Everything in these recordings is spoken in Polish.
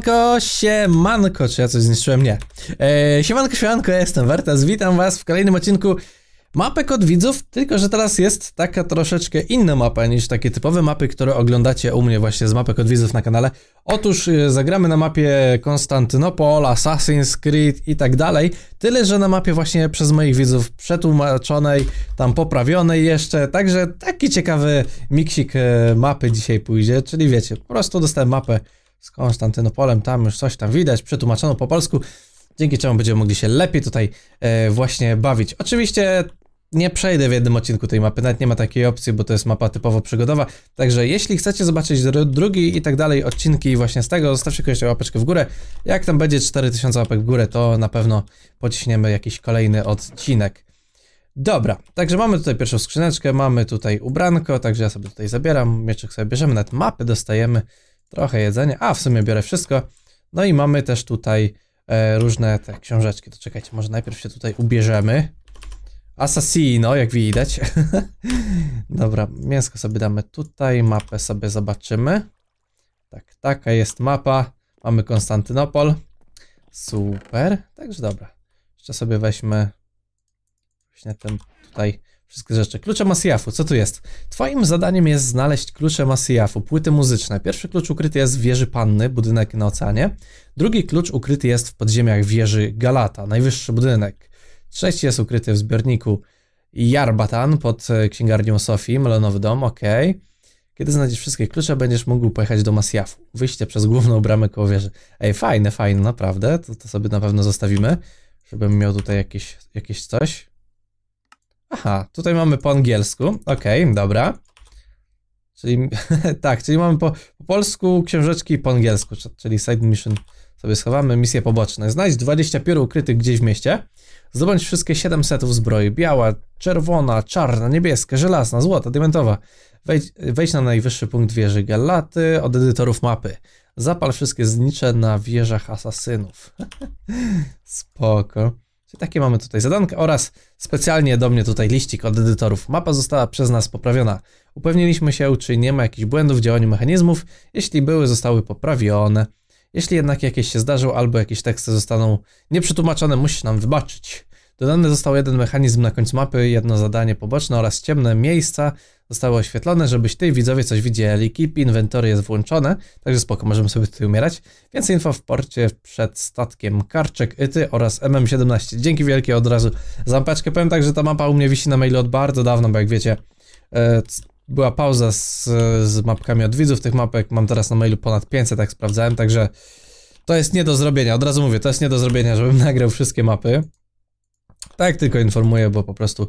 Siemanko, siemanko, czy ja coś zniszczyłem? Nie. E, siemanko, siemanko, ja jestem Wertas, witam was w kolejnym odcinku mapek od widzów, tylko że teraz jest taka troszeczkę inna mapa niż takie typowe mapy, które oglądacie u mnie właśnie z mapek od widzów na kanale. Otóż e, zagramy na mapie Konstantynopol, Assassin's Creed i tak dalej, tyle że na mapie właśnie przez moich widzów przetłumaczonej, tam poprawionej jeszcze, także taki ciekawy miksik e, mapy dzisiaj pójdzie, czyli wiecie, po prostu dostałem mapę z Konstantynopolem, tam już coś tam widać, przetłumaczono po polsku, dzięki czemu będziemy mogli się lepiej tutaj e, właśnie bawić. Oczywiście nie przejdę w jednym odcinku tej mapy, nawet nie ma takiej opcji, bo to jest mapa typowo przygodowa. Także jeśli chcecie zobaczyć drugi i tak dalej odcinki właśnie z tego, zostawcie koniecznie łapeczkę w górę. Jak tam będzie 4000 łapek w górę, to na pewno pociśniemy jakiś kolejny odcinek. Dobra, także mamy tutaj pierwszą skrzyneczkę, mamy tutaj ubranko, także ja sobie tutaj zabieram, mieczek sobie bierzemy, nawet mapy dostajemy trochę jedzenia, a w sumie biorę wszystko. No i mamy też tutaj e, różne te książeczki, to czekajcie, może najpierw się tutaj ubierzemy. Assassino, jak widać. Dobra, mięsko sobie damy tutaj, mapę sobie zobaczymy. Tak, taka jest mapa. Mamy Konstantynopol. Super, także dobra. Jeszcze sobie weźmy właśnie ten tutaj wszystkie rzeczy. Klucze Masyafu, co tu jest? Twoim zadaniem jest znaleźć klucze Masyafu, płyty muzyczne. Pierwszy klucz ukryty jest w wieży Panny, budynek na oceanie. Drugi klucz ukryty jest w podziemiach wieży Galata, najwyższy budynek. Trzeci jest ukryty w zbiorniku Jarbatan pod e, księgarnią Sofii, melonowy dom, ok. Kiedy znajdziesz wszystkie klucze, będziesz mógł pojechać do Masyafu. Wyjście przez główną bramę koło wieży. Ej, fajne, fajne, naprawdę. To, to sobie na pewno zostawimy, żebym miał tutaj jakieś, jakieś coś. Aha, tutaj mamy po angielsku. Okej, okay, dobra. Czyli tak, czyli mamy po, po, polsku książeczki i po angielsku, czyli side mission sobie schowamy, misje poboczne. Znajdź 20 piór ukrytych gdzieś w mieście. Zdobądź wszystkie 7 setów zbroi. Biała, czerwona, czarna, niebieska, żelazna, złota, diamentowa. Wejdź, wejdź na najwyższy punkt wieży Galaty od edytorów mapy. Zapal wszystkie znicze na wieżach asasynów. Spoko. Czyli takie mamy tutaj zadankę oraz specjalnie do mnie tutaj liścik od edytorów. Mapa została przez nas poprawiona. Upewniliśmy się, czy nie ma jakichś błędów w działaniu mechanizmów. Jeśli były, zostały poprawione. Jeśli jednak jakieś się zdarzą albo jakieś teksty zostaną nieprzetłumaczone, musisz nam wybaczyć. Dodany został jeden mechanizm na końcu mapy, jedno zadanie poboczne oraz ciemne miejsca zostały oświetlone, żebyś ty widzowie coś widzieli. Keep inwentory jest włączone, także spoko, możemy sobie tutaj umierać. Więcej info w porcie przed statkiem Karczek Yty oraz MM17. Dzięki wielkie od razu za paczkę. Powiem tak, że ta mapa u mnie wisi na mailu od bardzo dawno, bo jak wiecie, e, była pauza z, z mapkami od widzów tych mapek. Mam teraz na mailu ponad 500, tak sprawdzałem, także to jest nie do zrobienia. Od razu mówię, to jest nie do zrobienia, żebym nagrał wszystkie mapy. Tak tylko informuję, bo po prostu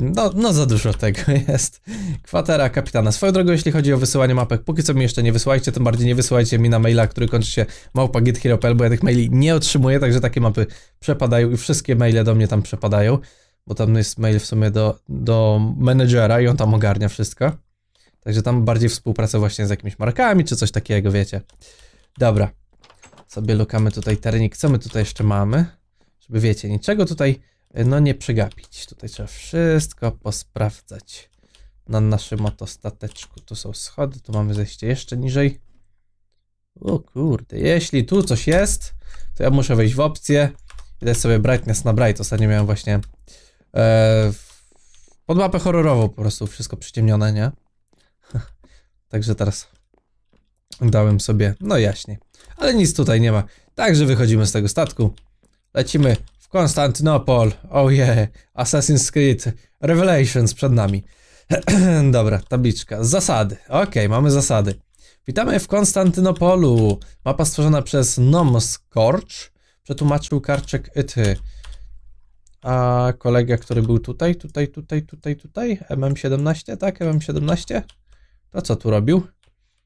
no, no za dużo tego jest. Kwatera kapitana. Swoją drogą, jeśli chodzi o wysyłanie mapek, póki co mi jeszcze nie wysyłajcie, tym bardziej nie wysyłajcie mi na maila, który kończy się małpa.githero.pl, bo ja tych maili nie otrzymuję, także takie mapy przepadają i wszystkie maile do mnie tam przepadają, bo tam jest mail w sumie do, do menedżera i on tam ogarnia wszystko. Także tam bardziej współpraca właśnie z jakimiś markami czy coś takiego, wiecie. Dobra. Sobie lukamy tutaj terenik. Co my tutaj jeszcze mamy? żeby wiecie, niczego tutaj e, no nie przegapić. Tutaj trzeba wszystko posprawdzać na naszym oto stateczku. Tu są schody, tu mamy zejście jeszcze niżej. O kurde, jeśli tu coś jest, to ja muszę wejść w opcję i dać sobie brightness na bright. Ostatnio miałem właśnie e, pod mapę horrorową po prostu wszystko przyciemnione, nie? Także teraz dałem sobie, no jaśnie. Ale nic tutaj nie ma. Także wychodzimy z tego statku. Lecimy w Konstantynopol. Oh yeah. Assassin's Creed Revelations przed nami. Dobra, tabliczka. Zasady. Okej, okay, mamy zasady. Witamy w Konstantynopolu. Mapa stworzona przez Nomskorcz. Przetłumaczył Karczek Ity. A kolega, który był tutaj, tutaj, tutaj, tutaj, tutaj, MM17, tak? MM17? To co tu robił?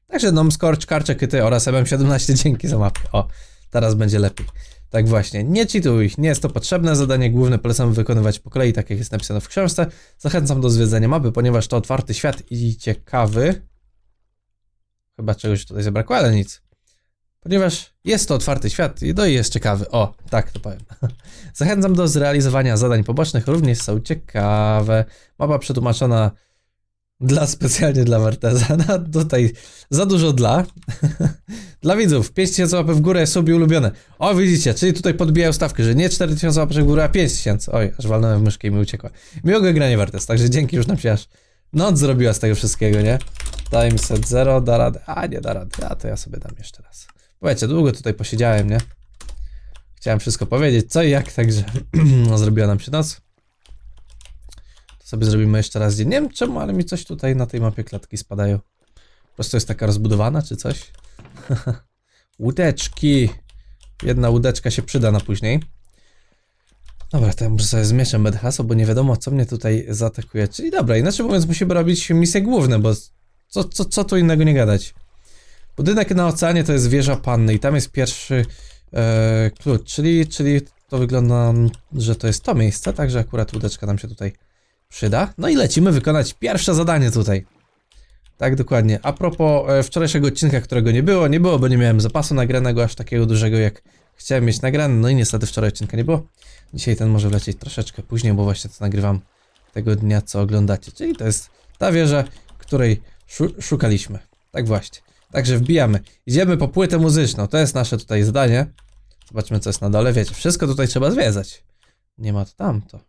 Także Nomskorcz, Karczek Ity oraz MM17. Dzięki za mapę. O, teraz będzie lepiej. Tak właśnie, nie cheatuj, nie jest to potrzebne, zadanie główne polecam wykonywać po kolei, tak jak jest napisane w książce. Zachęcam do zwiedzenia mapy, ponieważ to otwarty świat i ciekawy. Chyba czegoś tutaj zabrakło, ale nic. Ponieważ jest to otwarty świat i do no i jest ciekawy. O, tak to powiem. Zachęcam do zrealizowania zadań pobocznych, również są ciekawe. Mapa przetłumaczona dla, specjalnie dla warteza, No, tutaj za dużo dla. dla widzów. 5000 łapy w górę, sobie ulubione. O, widzicie, czyli tutaj podbijają stawkę, że nie 4000 łapy w górę, a 5000. Oj, aż walnąłem w myszkę i mi uciekła. Miłego granie wartez, także dzięki, już nam się aż noc zrobiła z tego wszystkiego, nie? Time set 0, da radę. A, nie da radę. A, to ja sobie dam jeszcze raz. Powiedzcie, długo tutaj posiedziałem, nie? Chciałem wszystko powiedzieć, co i jak, także no, zrobiła nam się noc sobie zrobimy jeszcze raz dzień. Nie wiem czemu, ale mi coś tutaj na tej mapie klatki spadają. Po prostu jest taka rozbudowana czy coś. Łódeczki. Jedna łódeczka się przyda na później. Dobra, to ja może sobie zmieszam med hasło, bo nie wiadomo co mnie tutaj zaatakuje. Czyli dobra, inaczej mówiąc musimy robić misje główne, bo co, co, co tu innego nie gadać. Budynek na oceanie to jest wieża panny i tam jest pierwszy e, klucz, czyli, czyli to wygląda, że to jest to miejsce, także akurat łódeczka nam się tutaj przyda. No i lecimy wykonać pierwsze zadanie tutaj. Tak, dokładnie. A propos e, wczorajszego odcinka, którego nie było, nie było, bo nie miałem zapasu nagranego aż takiego dużego, jak chciałem mieć nagrane. no i niestety wczoraj odcinka nie było. Dzisiaj ten może wlecieć troszeczkę później, bo właśnie to nagrywam tego dnia, co oglądacie. Czyli to jest ta wieża, której szu szukaliśmy. Tak właśnie. Także wbijamy. Idziemy po płytę muzyczną. To jest nasze tutaj zadanie. Zobaczmy, co jest na dole. Wiecie, wszystko tutaj trzeba zwiedzać. Nie ma to tamto.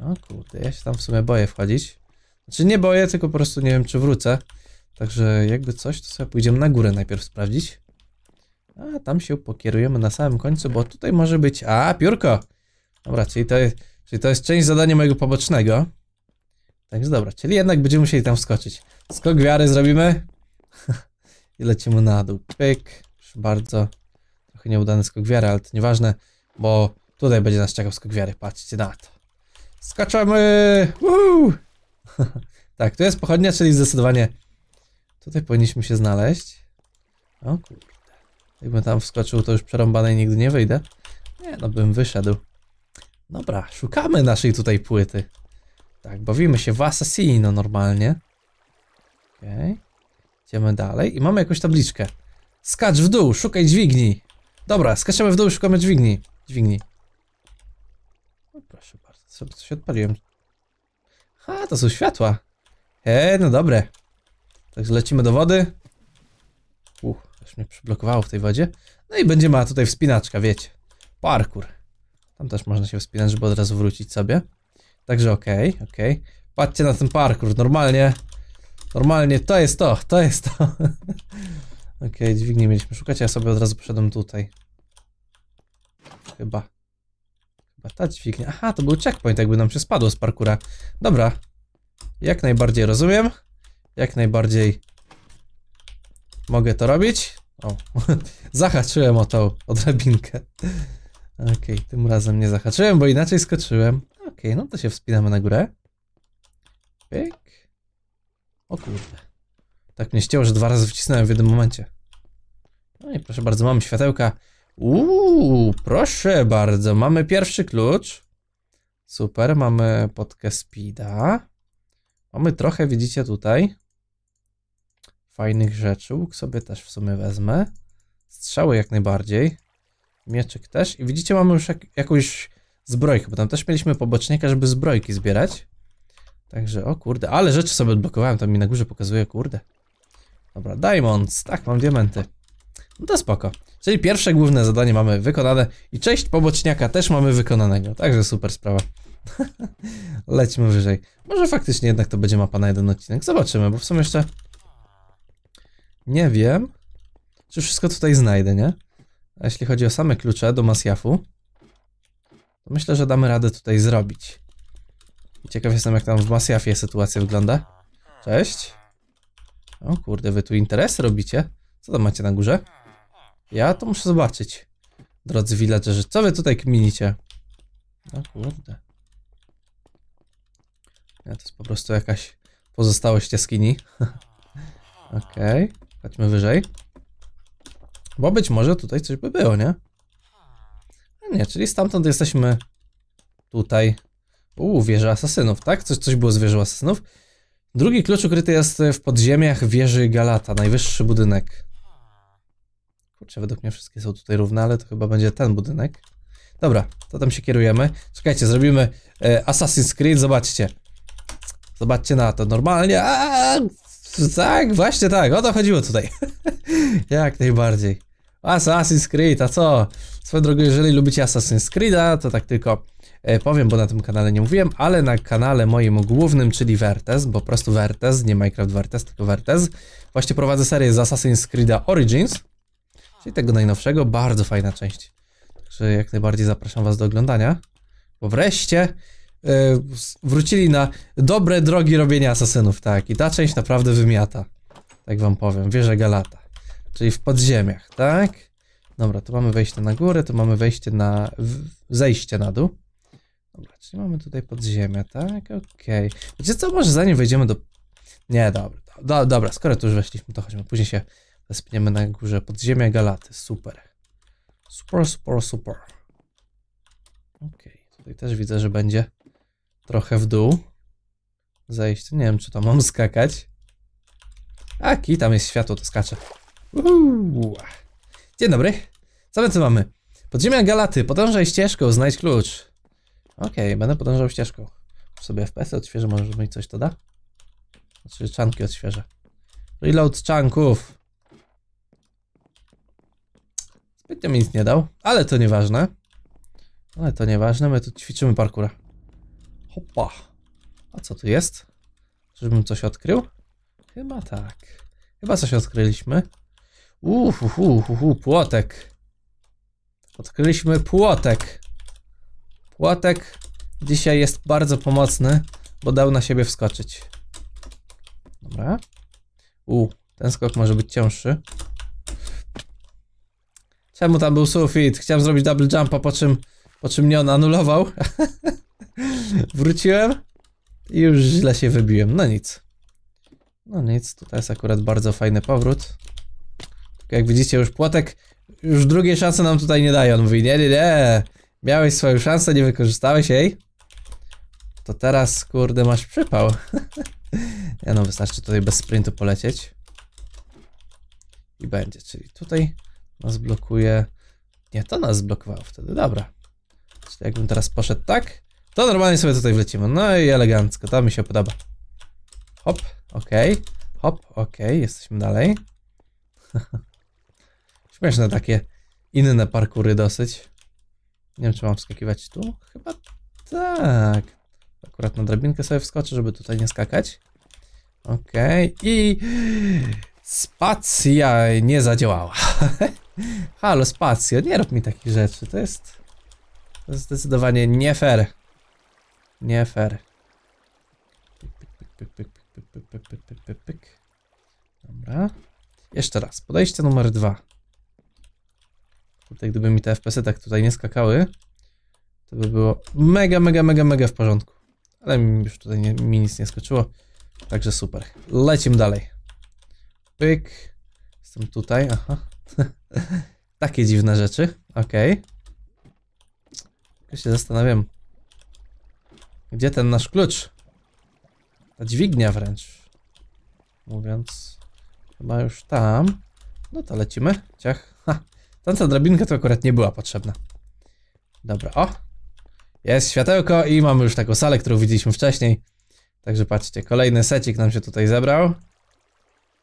O kurde, ja się tam w sumie boję wchodzić. Znaczy nie boję, tylko po prostu nie wiem, czy wrócę. Także jakby coś, to sobie pójdziemy na górę najpierw sprawdzić. A tam się pokierujemy na samym końcu, bo tutaj może być... A, piórko! Dobra, czyli to jest, czyli to jest część zadania mojego pobocznego. Także dobra, czyli jednak będziemy musieli tam wskoczyć. Skok wiary zrobimy. I lecimy na dół. Pyk. Proszę bardzo. Trochę nieudany skok wiary, ale to nieważne, bo tutaj będzie nas czekał skok wiary. Patrzcie na to. Skaczamy! Woo! tak, to jest pochodnia, czyli zdecydowanie tutaj powinniśmy się znaleźć. O kurde. Jakbym tam wskoczył, to już i nigdy nie wyjdę. Nie, no bym wyszedł. Dobra, szukamy naszej tutaj płyty. Tak, bawimy się w Assassino normalnie. Okej. Okay. Idziemy dalej i mamy jakąś tabliczkę. Skacz w dół, szukaj dźwigni. Dobra, skaczemy w dół, szukamy dźwigni. Dźwigni co coś odpaliłem. ha to są światła. hej no dobre. Także lecimy do wody. Uch, aż mnie przyblokowało w tej wodzie. No i będzie ma tutaj wspinaczka, wiecie. Parkour. Tam też można się wspinać, żeby od razu wrócić sobie. Także okej, okay, okej. Okay. Patrzcie na ten parkour, normalnie... Normalnie to jest to, to jest to. okej, okay, dźwignię mieliśmy szukać, ja sobie od razu poszedłem tutaj. Chyba. Ta dźwignia. Aha, to był checkpoint, jakby nam się spadło z parkura. Dobra. Jak najbardziej rozumiem. Jak najbardziej mogę to robić. O, zahaczyłem o tą odrabinkę. Okej, okay, tym razem nie zahaczyłem, bo inaczej skoczyłem. Okej, okay, no to się wspinamy na górę. Pyk. O kurde. Tak mnie ścięło, że dwa razy wcisnąłem w jednym momencie. No i proszę bardzo, mamy światełka. Uuu, proszę bardzo, mamy pierwszy klucz. Super, mamy podkę Speeda. Mamy trochę, widzicie tutaj, fajnych rzeczy. Łuk sobie też w sumie wezmę. Strzały jak najbardziej. Mieczyk też. I widzicie, mamy już jak, jakąś zbrojkę, bo tam też mieliśmy pobocznika, żeby zbrojki zbierać. Także, o kurde, ale rzeczy sobie odblokowałem, to mi na górze pokazuje, kurde. Dobra, diamonds, tak, mam diamenty. No to spoko. Czyli pierwsze główne zadanie mamy wykonane i część poboczniaka też mamy wykonanego, także super sprawa. Lećmy wyżej. Może faktycznie jednak to będzie mapa na jeden odcinek. Zobaczymy, bo w sumie jeszcze... Nie wiem, czy wszystko tutaj znajdę, nie? A jeśli chodzi o same klucze do Masjafu, to myślę, że damy radę tutaj zrobić. Ciekaw jestem, jak tam w Masjafie sytuacja wygląda. Cześć. O kurde, wy tu interes robicie? Co tam macie na górze? Ja to muszę zobaczyć. Drodzy villagerzy, co wy tutaj kminicie? No kurde. Ja, to jest po prostu jakaś pozostałość jaskini. Okej, okay. chodźmy wyżej. Bo być może tutaj coś by było, nie? A nie, czyli stamtąd jesteśmy tutaj. Uuu, wieża asasynów, tak? Coś, coś było z wieżą asasynów. Drugi klucz ukryty jest w podziemiach wieży Galata, najwyższy budynek. Kurczę, według mnie wszystkie są tutaj równe, ale to chyba będzie ten budynek. Dobra, to tam się kierujemy. Czekajcie, zrobimy e, Assassin's Creed, zobaczcie. Zobaczcie na to, normalnie. A, tak, właśnie tak, o to chodziło tutaj. Jak najbardziej. Assassin's Creed, a co? Swoją drogą, jeżeli lubicie Assassin's Creed'a, to tak tylko e, powiem, bo na tym kanale nie mówiłem, ale na kanale moim głównym, czyli Vertes, bo po prostu Vertes, nie Minecraft Vertes, tylko Vertes, właśnie prowadzę serię z Assassin's Creed'a Origins czyli tego najnowszego, bardzo fajna część. Także jak najbardziej zapraszam was do oglądania, bo wreszcie yy, wrócili na dobre drogi robienia asasynów, tak, i ta część naprawdę wymiata, tak wam powiem, wieże Galata, czyli w podziemiach, tak? Dobra, tu mamy wejście na górę, tu mamy wejście na... zejście na dół. Dobra, czyli mamy tutaj podziemia, tak? Okej. Okay. Wiecie co, może zanim wejdziemy do... Nie, dobra, do, dobra, skoro tu już weszliśmy, to chodźmy, później się Wespniemy na górze podziemia Galaty. Super. Super, super, super. Ok, tutaj też widzę, że będzie trochę w dół. Zejść. Nie wiem, czy to mam skakać. A, ki, tam jest światło, to skacze. Uuu. Dzień dobry. Co my tu mamy? Podziemia Galaty. Podążaj ścieżką, znajdź klucz. Ok, będę podążał ścieżką. Sobie FPS y odświeżę, może mi coś to da? Znaczy, czanki odświeżę. Reload czanków. Zbytnio mi nic nie dał, ale to nieważne. Ale to nieważne, my tu ćwiczymy parkura. Hopa. A co tu jest? Żebym coś odkrył? Chyba tak. Chyba coś odkryliśmy. Uhu uhu płotek. Odkryliśmy płotek. Płotek dzisiaj jest bardzo pomocny, bo dał na siebie wskoczyć. Dobra. U, ten skok może być cięższy. Czemu tam był sufit? Chciałem zrobić double jumpa, po czym, po czym mnie on anulował. Wróciłem i już źle się wybiłem. No nic. No nic, tutaj jest akurat bardzo fajny powrót. Tylko jak widzicie, już płotek już drugiej szansy nam tutaj nie daje. On mówi, nie, nie, nie. Miałeś swoją szansę, nie wykorzystałeś jej. To teraz, kurde, masz przypał. ja no, wystarczy tutaj bez sprintu polecieć. I będzie, czyli tutaj nas blokuje... Nie, to nas zblokowało wtedy, dobra. Czyli jakbym teraz poszedł tak, to normalnie sobie tutaj wlecimy. No i elegancko, to mi się podoba. Hop, okej. Okay. Hop, okej, okay. jesteśmy dalej. Śmieszne takie inne parkury dosyć. Nie wiem, czy mam wskakiwać tu? Chyba tak. Akurat na drabinkę sobie wskoczę, żeby tutaj nie skakać. Okej, okay. i spacja nie zadziałała. Halo, spacjo, nie rób mi takich rzeczy. To jest... To jest zdecydowanie nie fair. Nie fair. Pyk, pyk, pyk, pyk, Dobra. Jeszcze raz. Podejście numer dwa. Tutaj gdyby mi te FPS-y tak tutaj nie skakały, to by było mega, mega, mega, mega w porządku. Ale mi już tutaj nie, mi nic nie skoczyło. Także super. Lecimy dalej. Pyk. Jestem tutaj, aha. Takie dziwne rzeczy. Okej. Okay. Ja się zastanawiam. Gdzie ten nasz klucz? Ta dźwignia wręcz. Mówiąc, chyba już tam. No to lecimy. Ciach. Ha. Tamta drabinka to akurat nie była potrzebna. Dobra, o. Jest światełko i mamy już taką salę, którą widzieliśmy wcześniej. Także patrzcie, kolejny secik nam się tutaj zebrał.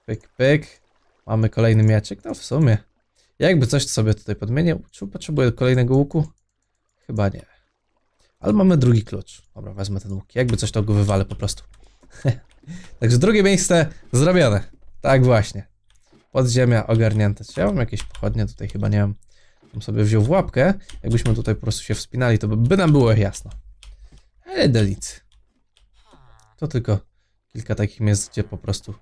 Pyk, pyk. Mamy kolejny mieczek, no w sumie. Jakby coś sobie tutaj podmienię. Czy potrzebuję kolejnego łuku? Chyba nie. Ale mamy drugi klucz. Dobra, wezmę ten łuk. Jakby coś, to go wywalę po prostu. Także drugie miejsce zrobione. Tak właśnie. Podziemia ogarnięte. Czy ja mam jakieś pochodnie? Tutaj chyba nie mam. Tam sobie wziął w łapkę. Jakbyśmy tutaj po prostu się wspinali, to by nam było jasno. Ale delicy. To tylko kilka takich miejsc, gdzie po prostu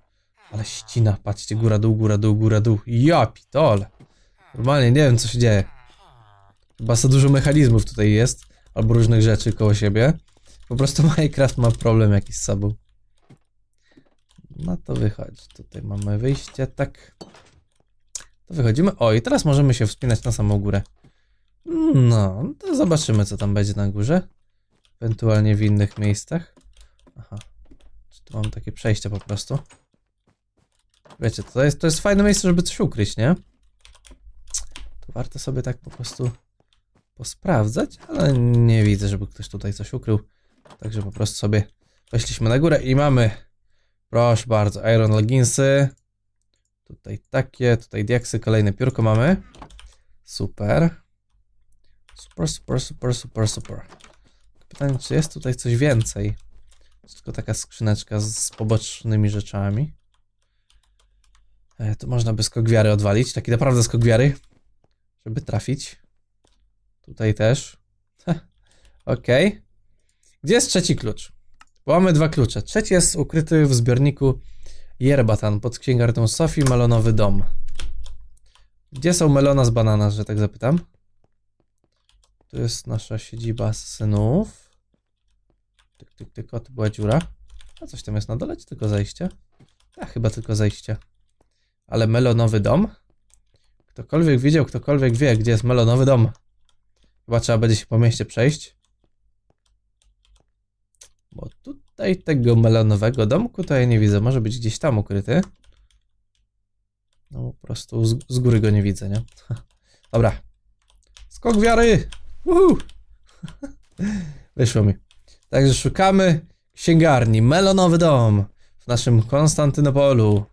ale ścina, patrzcie, góra, dół, góra, dół, góra, dół. Ja pitole. Normalnie nie wiem, co się dzieje. Chyba za dużo mechanizmów tutaj jest, albo różnych rzeczy koło siebie. Po prostu Minecraft ma problem jakiś z sobą. No to wychodzi. Tutaj mamy wyjście, tak. To wychodzimy. O, i teraz możemy się wspinać na samą górę. No, to zobaczymy, co tam będzie na górze. Ewentualnie w innych miejscach. Aha. Czy tu mam takie przejście po prostu? Wiecie, to jest, to jest fajne miejsce, żeby coś ukryć, nie? To warto sobie tak po prostu posprawdzać, ale nie widzę, żeby ktoś tutaj coś ukrył. Także po prostu sobie weszliśmy na górę i mamy, proszę bardzo, iron leginsy. Tutaj takie, tutaj diaksy, kolejne piórko mamy. Super. Super, super, super, super, super. Pytanie, czy jest tutaj coś więcej? Czy tylko taka skrzyneczka z pobocznymi rzeczami? E, to można by skogwiary odwalić, taki naprawdę skogwiary. żeby trafić. Tutaj też. ok. Gdzie jest trzeci klucz? Bo mamy dwa klucze. Trzeci jest ukryty w zbiorniku Yerbatan pod księgarnią Sofii, melonowy dom. Gdzie są melona z banana, że tak zapytam? Tu jest nasza siedziba synów. Tylko, tyk, tyk, To była dziura. A coś tam jest na dole, czy tylko zejście? A, tak, chyba tylko zejście ale melonowy dom? Ktokolwiek widział, ktokolwiek wie, gdzie jest melonowy dom. Chyba trzeba będzie się po mieście przejść. Bo tutaj tego melonowego domku to ja nie widzę. Może być gdzieś tam ukryty. No po prostu z, z góry go nie widzę, nie? Dobra. Skok wiary! Uhu! Wyszło mi. Także szukamy księgarni. Melonowy dom w naszym Konstantynopolu.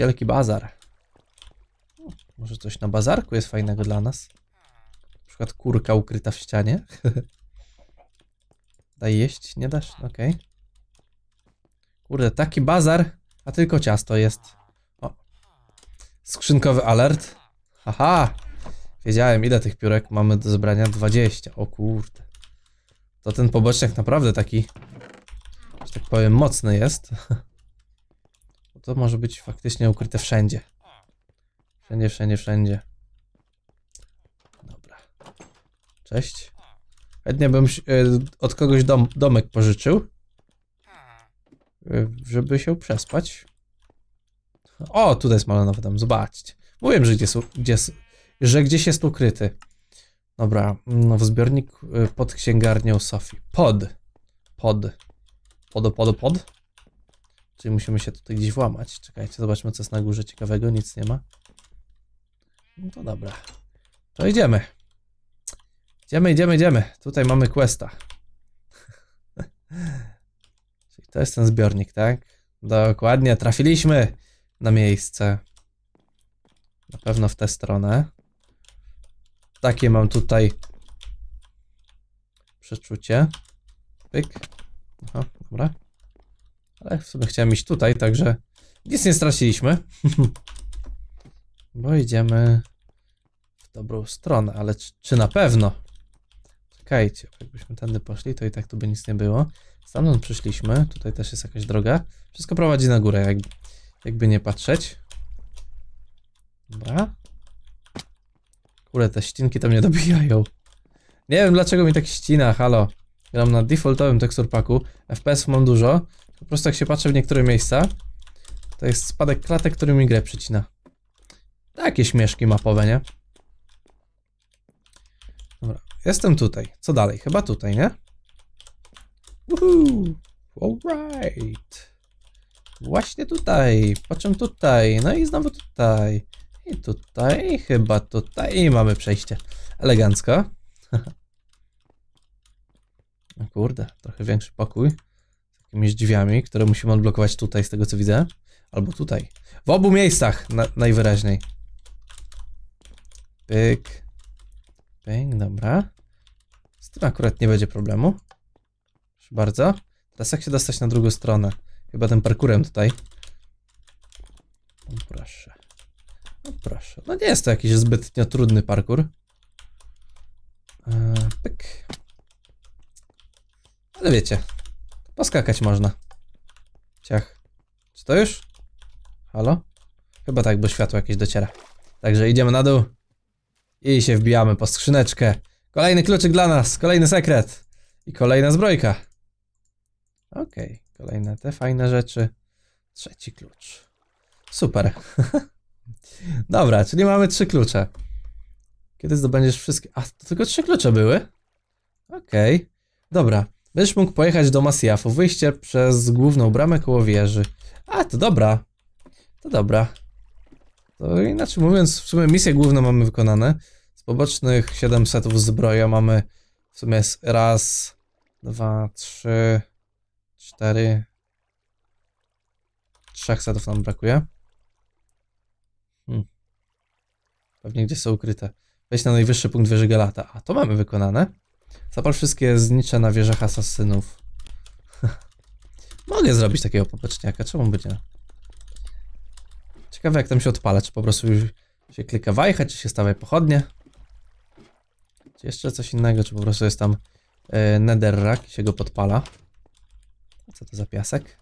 Wielki bazar. O, może coś na bazarku jest fajnego dla nas. Na przykład kurka ukryta w ścianie. Daj jeść, nie dasz? Okej. Okay. Kurde, taki bazar, a tylko ciasto jest. O. Skrzynkowy alert. Haha. Wiedziałem, ile tych piórek mamy do zebrania. 20. O kurde. To ten poboczniak naprawdę taki, że tak powiem, mocny jest. to może być faktycznie ukryte wszędzie. Wszędzie, wszędzie, wszędzie. Dobra. Cześć. Chętnie bym e, od kogoś dom, domek pożyczył. E, żeby się przespać. O, tutaj jest malanowy dom, zobaczcie. Mówiłem, że, gdzieś, że gdzieś jest ukryty. Dobra, no w zbiornik e, pod księgarnią Sofii. Pod. Pod. Pod, pod, pod. Czyli musimy się tutaj gdzieś włamać. Czekajcie, zobaczmy co jest na górze ciekawego, nic nie ma. No to dobra. To idziemy. Idziemy, idziemy, idziemy. Tutaj mamy questa. Czyli to jest ten zbiornik, tak? Dokładnie, trafiliśmy na miejsce. Na pewno w tę stronę. Takie mam tutaj przeczucie. Pyk. Aha, dobra. Ale w sumie chciałem iść tutaj, także nic nie straciliśmy. Bo idziemy w dobrą stronę, ale czy, czy na pewno? Czekajcie, jakbyśmy tędy poszli, to i tak tu by nic nie było. Stamtąd przyszliśmy, tutaj też jest jakaś droga. Wszystko prowadzi na górę, jak, jakby nie patrzeć. Dobra. Kurde, te ścinki to mnie dobijają. Nie wiem dlaczego mi tak ścina, halo gram na defaultowym texture packu, FPS mam dużo, po prostu jak się patrzę w niektóre miejsca, to jest spadek klatek, który mi grę przycina. Takie śmieszki mapowe, nie? Dobra, jestem tutaj. Co dalej? Chyba tutaj, nie? Woohoo! Alright! Właśnie tutaj, Patrzę tutaj, no i znowu tutaj. I tutaj, chyba tutaj, i mamy przejście. Elegancko. No kurde, trochę większy pokój. Z jakimiś drzwiami, które musimy odblokować tutaj, z tego co widzę. Albo tutaj. W obu miejscach na, najwyraźniej. Pyk. Pyk, dobra. Z tym akurat nie będzie problemu. Proszę bardzo. Teraz jak się dostać na drugą stronę? Chyba tym parkurem tutaj. No proszę. No proszę. No nie jest to jakiś zbytnio trudny parkur. Eee, pyk. Ale no wiecie, poskakać można. Ciach. Czy to już? Halo? Chyba tak, bo światło jakieś dociera. Także idziemy na dół. I się wbijamy po skrzyneczkę. Kolejny kluczyk dla nas, kolejny sekret. I kolejna zbrojka. Okej, okay. kolejne te fajne rzeczy. Trzeci klucz. Super. Dobra, czyli mamy trzy klucze. Kiedy zdobędziesz wszystkie... A, to tylko trzy klucze były? Okej. Okay. Dobra. Będziesz mógł pojechać do Masjafu. Wyjście przez główną bramę koło wieży. A, to dobra. To dobra. To inaczej mówiąc, w sumie misje główną mamy wykonane. Z pobocznych 7 setów zbroja mamy w sumie raz, dwa, trzy, cztery... Trzech setów nam brakuje. Hmm. Pewnie gdzie są ukryte. Wejść na najwyższy punkt wieży Galata. A, to mamy wykonane. Zapal wszystkie znicze na wieżach asasynów. Mogę zrobić takiego popeczniaka, czemu by nie? Ciekawe jak tam się odpala, czy po prostu się klika wajcha, czy się stawia pochodnie. Czy jeszcze coś innego, czy po prostu jest tam yy, netherrack i się go podpala. co to za piasek?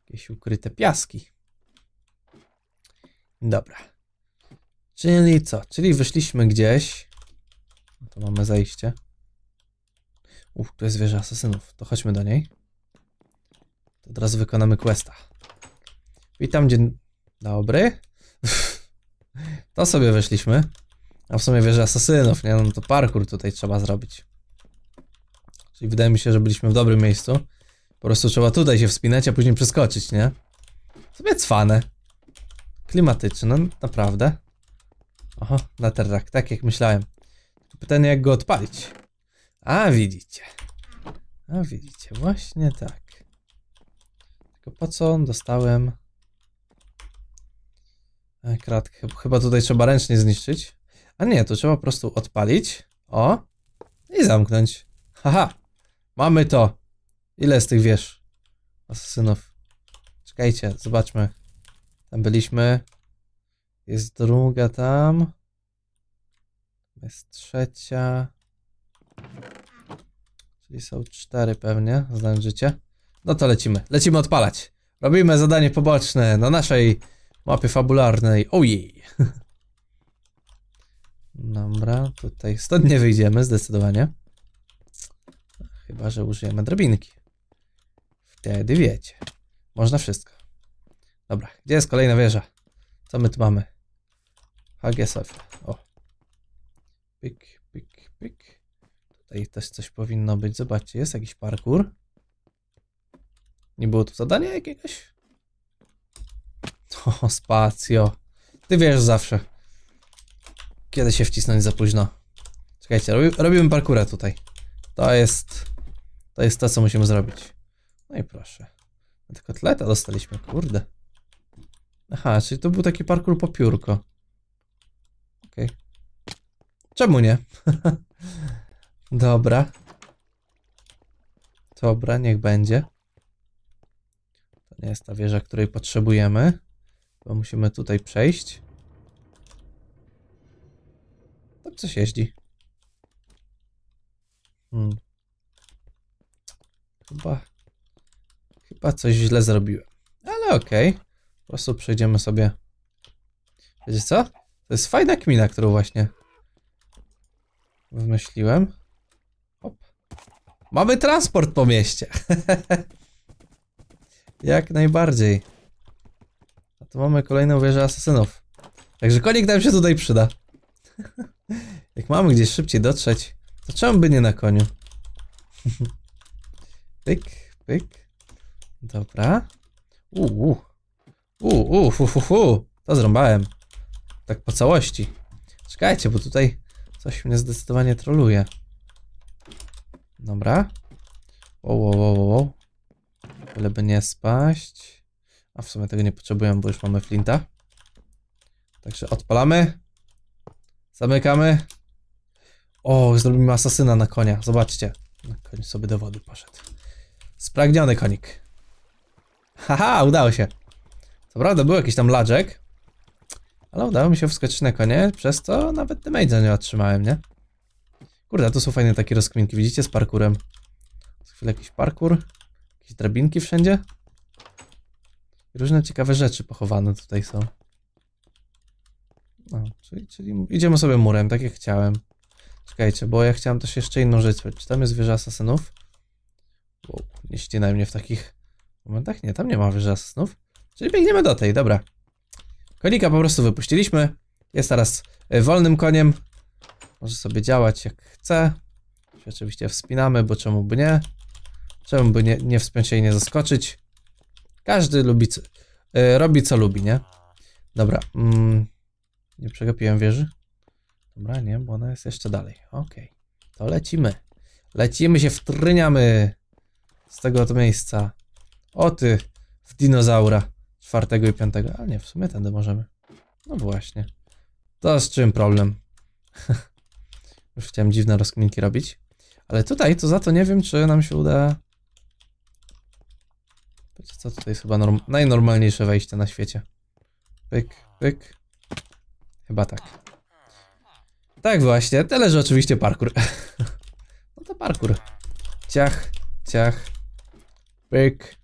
Jakieś ukryte piaski. Dobra. Czyli co? Czyli wyszliśmy gdzieś to mamy zajście. Uff, tu jest wieża asesynów. To chodźmy do niej. To od razu wykonamy questa. Witam, dzień dobry. to sobie wyszliśmy. A w sumie wieża asesynów, nie? No to parkour tutaj trzeba zrobić. Czyli wydaje mi się, że byliśmy w dobrym miejscu. Po prostu trzeba tutaj się wspinać, a później przeskoczyć, nie? Sobie cwane. Klimatyczne, naprawdę. Oho, na terrak, tak jak myślałem. Pytanie, jak go odpalić. A, widzicie. A, widzicie, właśnie tak. Tylko po co dostałem... E, kratkę. Chyba tutaj trzeba ręcznie zniszczyć. A nie, to trzeba po prostu odpalić. O. I zamknąć. Haha. Mamy to. Ile z tych wiesz? Asasynów. Czekajcie, zobaczmy. Tam byliśmy. Jest druga tam. Jest trzecia. Czyli są cztery pewnie, znając życie. No to lecimy, lecimy odpalać. Robimy zadanie poboczne na naszej mapie fabularnej. Ojej! Dobra, tutaj stąd nie wyjdziemy zdecydowanie. Chyba, że użyjemy drabinki. Wtedy wiecie. Można wszystko. Dobra, gdzie jest kolejna wieża? Co my tu mamy? HGSF. O. Pyk, pyk, pyk. Tutaj też coś powinno być. Zobaczcie, jest jakiś parkour. Nie było tu zadania jakiegoś? O, spacjo. Ty wiesz zawsze. Kiedy się wcisnąć za późno. Czekajcie, robi, robimy parkourę tutaj. To jest... To jest to, co musimy zrobić. No i proszę. Tylko tleta dostaliśmy, kurde. Aha, czyli to był taki parkour po piórko. Okej. Okay. Czemu nie? Dobra. Dobra, niech będzie. To nie jest ta wieża, której potrzebujemy. Bo musimy tutaj przejść. Tam coś jeździ. Hmm. Chyba... Chyba coś źle zrobiłem. Ale okej. Okay. Po prostu przejdziemy sobie... Wiecie co? To jest fajna kmina, którą właśnie wymyśliłem. Hop. Mamy transport po mieście. Jak najbardziej. A tu mamy kolejną wieżę asesynów. Także konik nam się tutaj przyda. Jak mamy gdzieś szybciej dotrzeć, to czemu by nie na koniu? pyk, pyk. Dobra. Uuu. Uuu, fu, fu, To zrąbałem. Tak po całości. Czekajcie, bo tutaj Coś mnie zdecydowanie troluje. Dobra. Wow, wow, wow, wow. Byleby nie spaść. A w sumie tego nie potrzebuję, bo już mamy flinta. Także odpalamy. Zamykamy. O, zrobimy asasyna na konia. Zobaczcie. Na koń sobie do wody poszedł. Spragniony konik. Haha, udało się. Co prawda był jakiś tam ladżek, ale udało mi się wskoczyć na koniec, przez co nawet damage'a nie otrzymałem, nie? Kurde, to są fajne takie rozkminki, widzicie, z parkurem. Z chwilę jakiś parkur, jakieś drabinki wszędzie. różne ciekawe rzeczy pochowane tutaj są. No, czyli, czyli idziemy sobie murem, tak jak chciałem. Czekajcie, bo ja chciałem też jeszcze inną rzecz. Czy tam jest wieża asasynów? Wow, nie ścinaj mnie w takich momentach. Nie, tam nie ma wieży asasynów. Czyli biegniemy do tej, dobra. Konika po prostu wypuściliśmy. Jest teraz e, wolnym koniem. Może sobie działać jak chce. Się oczywiście wspinamy, bo czemu by nie? Czemu by nie, nie wspiąć się i nie zaskoczyć? Każdy lubi, co, yy, robi co lubi, nie? Dobra, mm, nie przegapiłem wieży. Dobra, nie, bo ona jest jeszcze dalej. Okej, okay. to lecimy. Lecimy się, wtryniamy z tego miejsca. O ty, w dinozaura czwartego i piątego, ale nie, w sumie tędy możemy. No właśnie. To z czym problem? Już chciałem dziwne rozkminki robić. Ale tutaj to za to nie wiem, czy nam się uda... Wiecie co, tutaj jest chyba najnormalniejsze wejście na świecie. Pyk, pyk. Chyba tak. Tak właśnie, tyle, że oczywiście parkur. no to parkur. Ciach, ciach, pyk.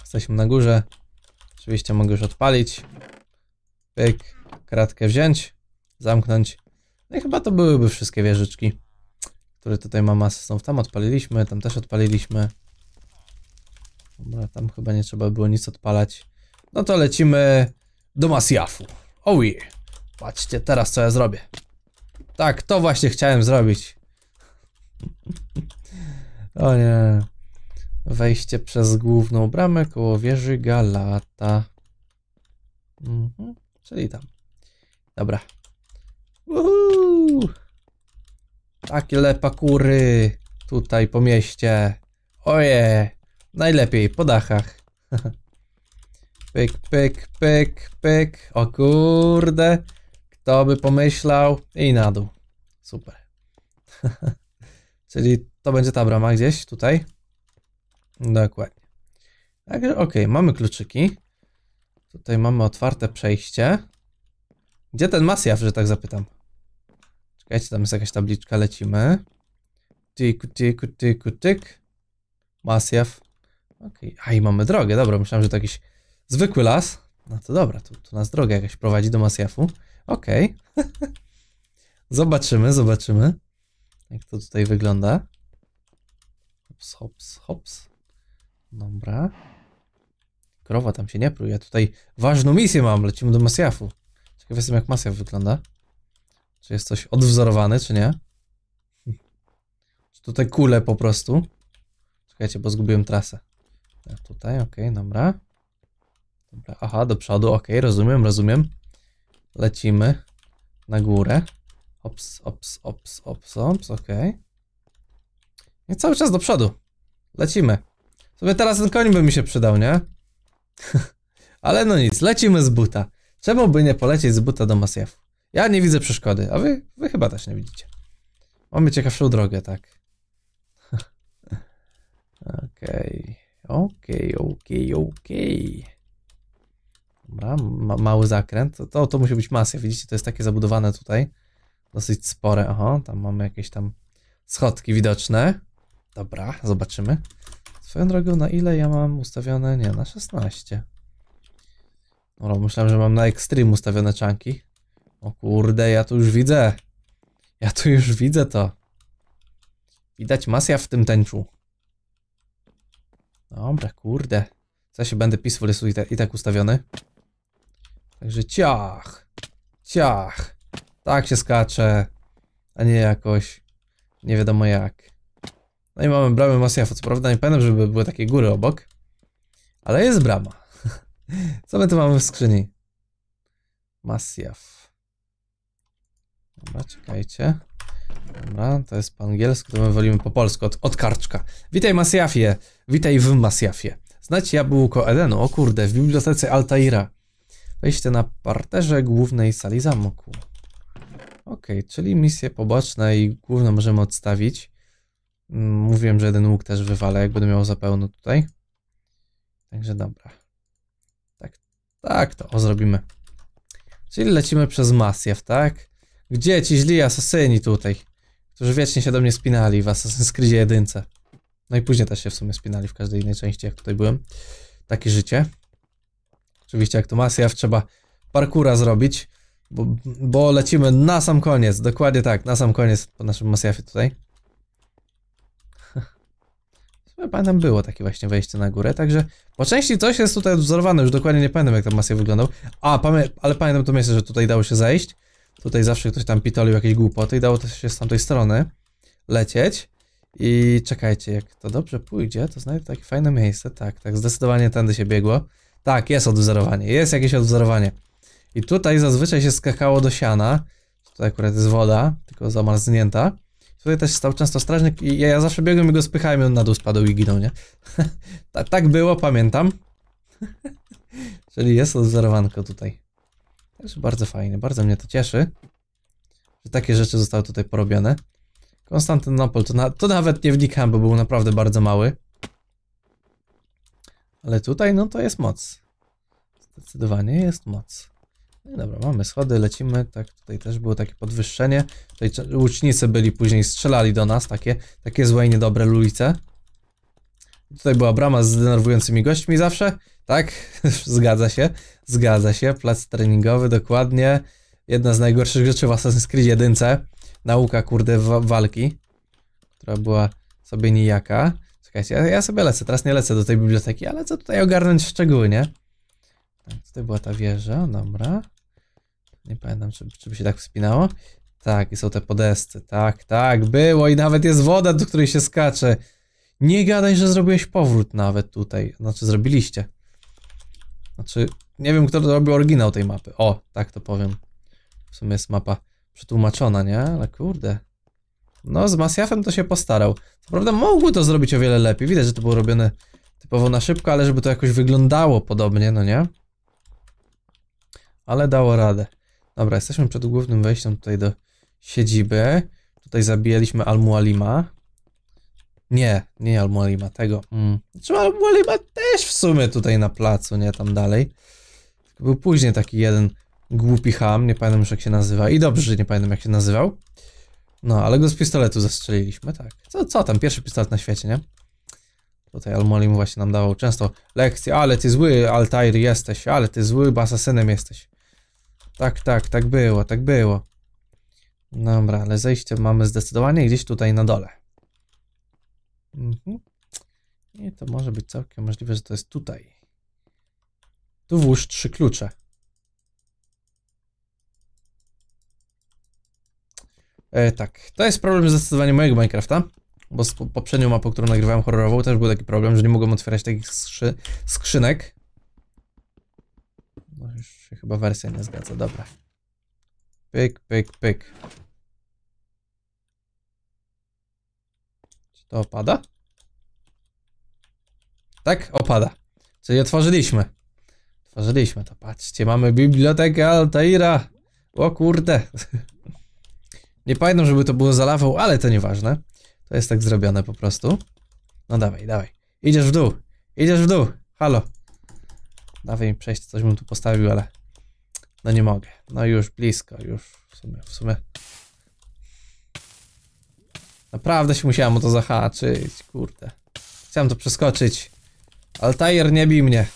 Jesteśmy na górze. Oczywiście mogę już odpalić. Pyk, kratkę wziąć, zamknąć. No i chyba to byłyby wszystkie wieżyczki, które tutaj mam asystą. Tam odpaliliśmy, tam też odpaliliśmy. Dobra, tam chyba nie trzeba było nic odpalać. No to lecimy do Masjafu. Oh yeah. Patrzcie teraz, co ja zrobię. Tak, to właśnie chciałem zrobić. o nie. Wejście przez główną bramę koło wieży Galata. Mhm, czyli tam. Dobra. Uhu! Takie lepakury tutaj po mieście. Oje, najlepiej po dachach. pyk, pyk, pyk, pyk. O kurde, kto by pomyślał? I na dół. Super. Czyli to będzie ta brama gdzieś tutaj. Dokładnie. Także ok, mamy kluczyki. Tutaj mamy otwarte przejście. Gdzie ten masjaw, że tak zapytam? Czekajcie, tam jest jakaś tabliczka, lecimy. Tyku, tyku, tyku, tyk. Masjaw. Okej, okay. a i mamy drogę, dobra, myślałem, że to jakiś zwykły las. No to dobra, tu, tu nas droga jakaś prowadzi do masjafu. Okej. Okay. zobaczymy, zobaczymy. Jak to tutaj wygląda. Hops, hops, hops. Dobra. Krowa tam się nie prój. Ja tutaj ważną misję mam. Lecimy do Masjafu. Ciekaw jestem, jak Masjaf wygląda. Czy jest coś odwzorowany, czy nie? Czy tutaj kule po prostu? Czekajcie, bo zgubiłem trasę. Ja tutaj, okej, dobra. Dobra, aha, do przodu, ok, rozumiem, rozumiem. Lecimy na górę. Ops, ops, ops, ops, ops, ok. I cały czas do przodu. Lecimy. Sobie teraz ten koń by mi się przydał, nie? Ale no nic, lecimy z buta. Czemu by nie polecieć z buta do Masjafu? Ja nie widzę przeszkody, a wy, wy chyba też nie widzicie. Mamy ciekawszą drogę, tak. Okej, okej, okej, okej. Dobra, ma mały zakręt. To, to, to musi być masja, widzicie, to jest takie zabudowane tutaj. Dosyć spore, aha, tam mamy jakieś tam schodki widoczne. Dobra, zobaczymy. Swoją drogą, na ile ja mam ustawione? Nie, na 16. No, myślałem, że mam na ekstrem ustawione czanki. O kurde, ja tu już widzę. Ja tu już widzę to. Widać masja w tym tęczu. Dobra, kurde. Co się będę peaceful jest i, tak ustawiony. Także ciach. Ciach. Tak się skacze. A nie jakoś. Nie wiadomo jak. No i mamy bramę Masjafu. Co prawda nie pamiętam, żeby były takie góry obok. Ale jest brama. Co my tu mamy w skrzyni? Masjaf. Dobra, czekajcie. Dobra, to jest po angielsku, to my wolimy po polsku, od, od karczka. Witaj Masjafie, witaj w Masjafie. Znać jabłko Edenu, o kurde, w bibliotece Altaira. Wejście na parterze głównej sali zamku. Ok, czyli misje poboczne i główne możemy odstawić. Mówiłem, że jeden łuk też wywalę, jak będę miał za pełno tutaj. Także dobra. Tak, tak to o, zrobimy. Czyli lecimy przez Masjew, tak? Gdzie ci źli asasyni tutaj? Którzy wiecznie się do mnie spinali w Assassin's Creed jedynce. No i później też się w sumie spinali w każdej innej części, jak tutaj byłem. Takie życie. Oczywiście jak to Masjew, trzeba parkura zrobić, bo, bo lecimy na sam koniec. Dokładnie tak, na sam koniec po naszym Masjewie tutaj. Pamiętam, no, było takie właśnie wejście na górę, także po części coś jest tutaj wzorowane, już dokładnie nie pamiętam jak tam masję wyglądał. A, pamię ale pamiętam to miejsce, że tutaj dało się zejść. Tutaj zawsze ktoś tam pitolił jakieś głupoty i dało to się z tamtej strony lecieć. I czekajcie, jak to dobrze pójdzie, to znajdę takie fajne miejsce. Tak, tak, zdecydowanie tędy się biegło. Tak, jest odwzorowanie, jest jakieś odwzorowanie. I tutaj zazwyczaj się skakało do siana. Tutaj akurat jest woda, tylko zamarznięta który też stał często strażnik i ja, ja zawsze biegłem i go spychałem i on na dół spadł i ginął, nie? Ta, tak było, pamiętam. Czyli jest odzerowanko tutaj. Także bardzo fajnie, bardzo mnie to cieszy, że takie rzeczy zostały tutaj porobione. Konstantynopol, to, na, to nawet nie wnikałem, bo był naprawdę bardzo mały. Ale tutaj, no to jest moc. Zdecydowanie jest moc. No dobra, mamy schody, lecimy. Tak, tutaj też było takie podwyższenie. Tutaj łucznicy byli później, strzelali do nas, takie, takie złe i niedobre lulice. Tutaj była brama z denerwującymi gośćmi zawsze, tak? zgadza się, zgadza się. Plac treningowy, dokładnie. Jedna z najgorszych rzeczy w Assassin's Creed 1. Nauka, kurde, walki, która była sobie nijaka. Czekajcie, ja, ja sobie lecę, teraz nie lecę do tej biblioteki, ale co tutaj ogarnąć szczegóły, nie? Tutaj to była ta wieża, dobra. Nie pamiętam, czy, czy by się tak wspinało. Tak, i są te podesty, tak, tak, było i nawet jest woda, do której się skacze. Nie gadaj, że zrobiłeś powrót nawet tutaj, znaczy zrobiliście. Znaczy, nie wiem, kto zrobił oryginał tej mapy. O, tak to powiem. W sumie jest mapa przetłumaczona, nie? Ale kurde. No, z Masjafem to się postarał. Co prawda mogły to zrobić o wiele lepiej. Widać, że to było robione typowo na szybko, ale żeby to jakoś wyglądało podobnie, no nie? ale dało radę. Dobra, jesteśmy przed głównym wejściem tutaj do siedziby. Tutaj zabijaliśmy Almualima. Nie, nie Almualima, tego. Mm. Znaczy Almualima też w sumie tutaj na placu, nie tam dalej. Był później taki jeden głupi ham, nie pamiętam już jak się nazywa. I dobrze, że nie pamiętam jak się nazywał. No, ale go z pistoletu zastrzeliliśmy, tak. Co, co tam, pierwszy pistolet na świecie, nie? Tutaj Almualim właśnie nam dawał często lekcje, ale ty zły, Altair jesteś, ale ty zły, bo asasynem jesteś. Tak, tak, tak było, tak było. Dobra, ale zejście mamy zdecydowanie gdzieś tutaj na dole. Mhm. I to może być całkiem możliwe, że to jest tutaj. Tu włóż trzy klucze. E, tak, to jest problem zdecydowanie mojego Minecrafta, bo z poprzednią mapą, którą nagrywałem horrorową, też był taki problem, że nie mogłem otwierać takich skrzy skrzynek. No już się chyba wersja nie zgadza, dobra. Pyk, pyk, pyk. Czy to opada? Tak, opada. Czyli otworzyliśmy. Otworzyliśmy to, patrzcie, mamy bibliotekę Altaira. O kurde. Nie pamiętam, żeby to było za lawą, ale to nieważne. To jest tak zrobione po prostu. No dawaj, dawaj. Idziesz w dół. Idziesz w dół. Halo. Dawaj mi przejść, coś bym tu postawił, ale no nie mogę. No już blisko, już w sumie, w sumie. Naprawdę się musiałem o to zahaczyć, kurde. Chciałem to przeskoczyć. Altair, nie bij mnie.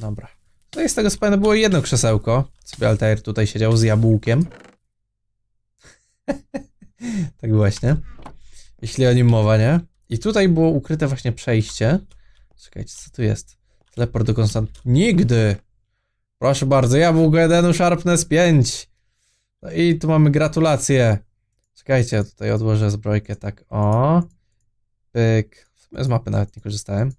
Dobra. To jest tego spajne było jedno krzesełko. Sobie Altair tutaj siedział z jabłkiem. tak właśnie. Jeśli o nim mowa, nie? I tutaj było ukryte właśnie przejście. Czekajcie, co tu jest? Teleport do Konstant... Nigdy! Proszę bardzo, ja w UG1 szarpnę 5. No i tu mamy gratulacje. Czekajcie, tutaj odłożę zbrojkę tak, o. Pyk. Z mapy nawet nie korzystałem.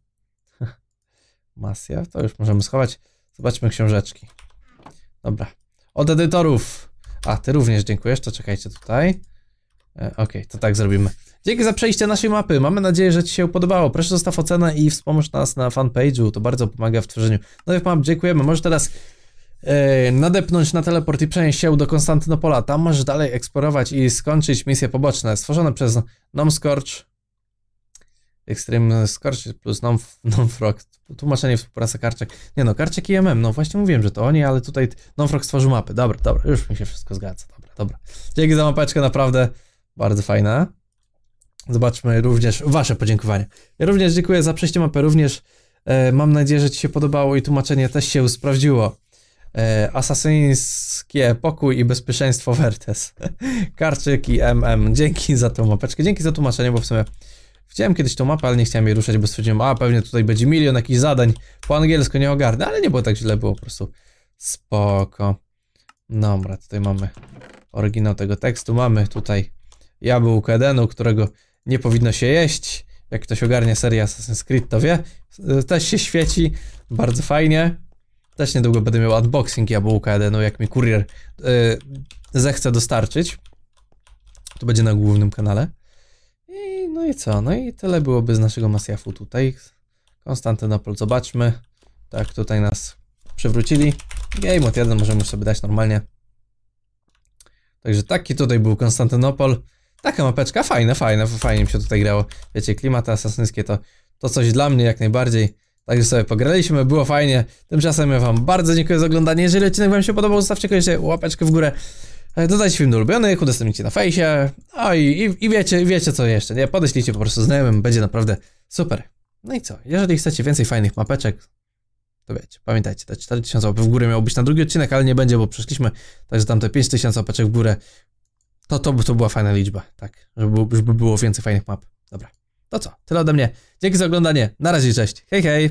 Masja, to już możemy schować. Zobaczmy książeczki. Dobra. Od edytorów. A, ty również dziękujesz, to czekajcie tutaj. E, Okej, okay, to tak zrobimy. Dzięki za przejście naszej mapy. Mamy nadzieję, że Ci się podobało. Proszę zostaw ocenę i wspomóż nas na fanpage'u. To bardzo pomaga w tworzeniu nowych map. Dziękujemy. Możesz teraz yy, nadepnąć na teleport i przenieść się do Konstantynopola. Tam możesz dalej eksplorować i skończyć misje poboczne stworzone przez NomScorch. Extreme Scorch plus non Tłumaczenie współpracy Karczek. Nie no, Karczek i MM. No właśnie mówiłem, że to oni, ale tutaj non stworzył mapy. Dobra, dobra, już mi się wszystko zgadza. Dobra, dobra. Dzięki za mapeczkę, naprawdę bardzo fajna. Zobaczmy również Wasze podziękowania. Ja również dziękuję za przejście mapę, również e, mam nadzieję, że Ci się podobało i tłumaczenie też się sprawdziło. E, asasyńskie pokój i bezpieczeństwo Vertes. Karczyk i MM. Dzięki za tą mapeczkę, dzięki za tłumaczenie, bo w sumie Chciałem kiedyś tą mapę, ale nie chciałem jej ruszać, bo stwierdziłem, a pewnie tutaj będzie milion jakichś zadań. Po angielsku nie ogarnę, ale nie było tak źle, było po prostu spoko. Dobra, tutaj mamy oryginał tego tekstu, mamy tutaj jabłko Edenu, którego nie powinno się jeść. Jak ktoś ogarnie serię Assassin's Creed, to wie. E, też się świeci, bardzo fajnie. Też niedługo będę miał unboxing jabłka Edenu, jak mi kurier yy, zechce dostarczyć. To będzie na głównym kanale. I no i co? No i tyle byłoby z naszego Masjafu tutaj. Konstantynopol zobaczmy. Tak, tutaj nas przywrócili. Game od 1 możemy sobie dać normalnie. Także taki tutaj był Konstantynopol. Taka mapeczka, fajna, fajna, fajnie mi się tutaj grało. Wiecie, klimaty asasyńskie to, to coś dla mnie jak najbardziej. Także sobie pograliśmy, było fajnie. Tymczasem ja wam bardzo dziękuję za oglądanie. Jeżeli odcinek wam się podobał, zostawcie koniecznie łapeczkę w górę. E, dodajcie film do ulubionych, udostępnijcie na fejsie. No i, i, i wiecie, wiecie co jeszcze, nie? Podeślijcie po prostu znajomym, będzie naprawdę super. No i co? Jeżeli chcecie więcej fajnych mapeczek, to wiecie, pamiętajcie, te 4000 łapek w górę miało być na drugi odcinek, ale nie będzie, bo przeszliśmy, także tamte 5000 łapeczek w górę to, to, to była fajna liczba, tak. Żeby, żeby było więcej fajnych map. Dobra. To co? Tyle ode mnie. Dzięki za oglądanie. Na razie, cześć. Hej, hej.